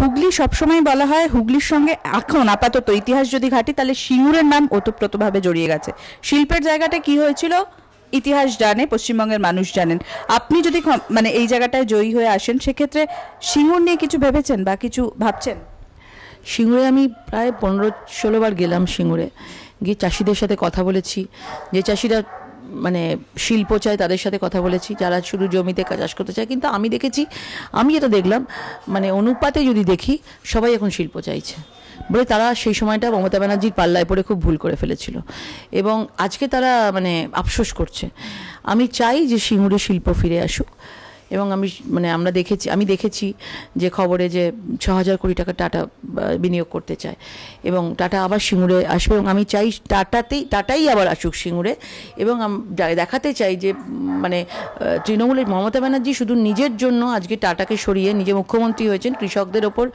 হুগলি সবসময় বলা হয় হুগলির সঙ্গে এখন আপাতত ইতিহাস যদি ঘাটি তাহলে সিঙ্গুরের নাম ওতপ্রোতভাবে জড়িয়ে গেছে শিল্পের জায়গাটা কি হয়েছিল ইতিহাস জানে পশ্চিমবঙ্গের মানুষ জানেন আপনি যদি মানে এই জায়গাটায় জয়ী হয়ে আসেন সেক্ষেত্রে সিঙ্গুর নিয়ে কিছু ভেবেছেন বা কিছু ভাবছেন সিঙ্গুরে আমি প্রায় পনেরো ষোলোবার গেলাম সিঙ্গুরে গিয়ে চাষিদের সাথে কথা বলেছি যে চাষিরা মানে শিল্প চায় তাদের সাথে কথা বলেছি যারা শুধু জমিতে চাষ করতে চায় কিন্তু আমি দেখেছি আমি যেটা দেখলাম মানে অনুপাতে যদি দেখি সবাই এখন শিল্প চাইছে বলে তারা সেই সময়টা মমতা ব্যানার্জির পাল্লায় পড়ে খুব ভুল করে ফেলেছিল এবং আজকে তারা মানে আফসোস করছে আমি চাই যে সিঙ্গুরে শিল্প ফিরে আসুক এবং আমি মানে আমরা দেখেছি আমি দেখেছি যে খবরে যে ছ হাজার কোটি টাকা টাটা বিনিয়োগ করতে চায় এবং টাটা আবার সিঙ্গুরে আসবে এবং আমি চাই টাটাতেই টাটাই আবার আসুক সিঙ্গুরে এবং দেখাতে চাই যে মানে তৃণমূলের মমতা ব্যানার্জি শুধু নিজের জন্য আজকে টাটাকে সরিয়ে নিজে মুখ্যমন্ত্রী হয়েছেন কৃষকদের ওপর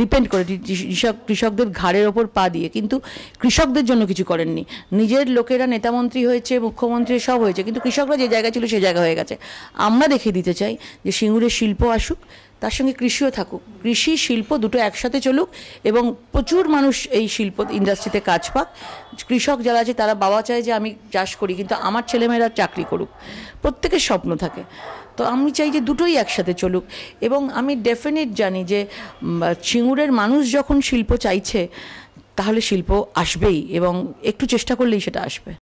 ডিপেন্ড করে কৃষক কৃষকদের ঘাড়ের ওপর পা দিয়ে কিন্তু কৃষকদের জন্য কিছু করেননি নিজের লোকেরা নেতামন্ত্রী হয়েছে মুখ্যমন্ত্রী সব হয়েছে কিন্তু কৃষকরা যে জায়গা ছিল সে জায়গা হয়ে গেছে আমরা দেখিয়ে দিতে চাই যে সিঙ্গুরে শিল্প আসুক তার সঙ্গে কৃষিও থাকুক কৃষি শিল্প দুটো একসাথে চলুক এবং প্রচুর মানুষ এই শিল্প ইন্ডাস্ট্রিতে কাজ পাক কৃষক যারা আছে তারা বাবা চায় যে আমি চাষ করি কিন্তু আমার ছেলেমেয়েরা চাকরি করুক প্রত্যেকের স্বপ্ন থাকে তো আমি চাই যে দুটোই একসাথে চলুক এবং আমি ডেফিনেট জানি যে চিঙুরের মানুষ যখন শিল্প চাইছে তাহলে শিল্প আসবেই এবং একটু চেষ্টা করলেই সেটা আসবে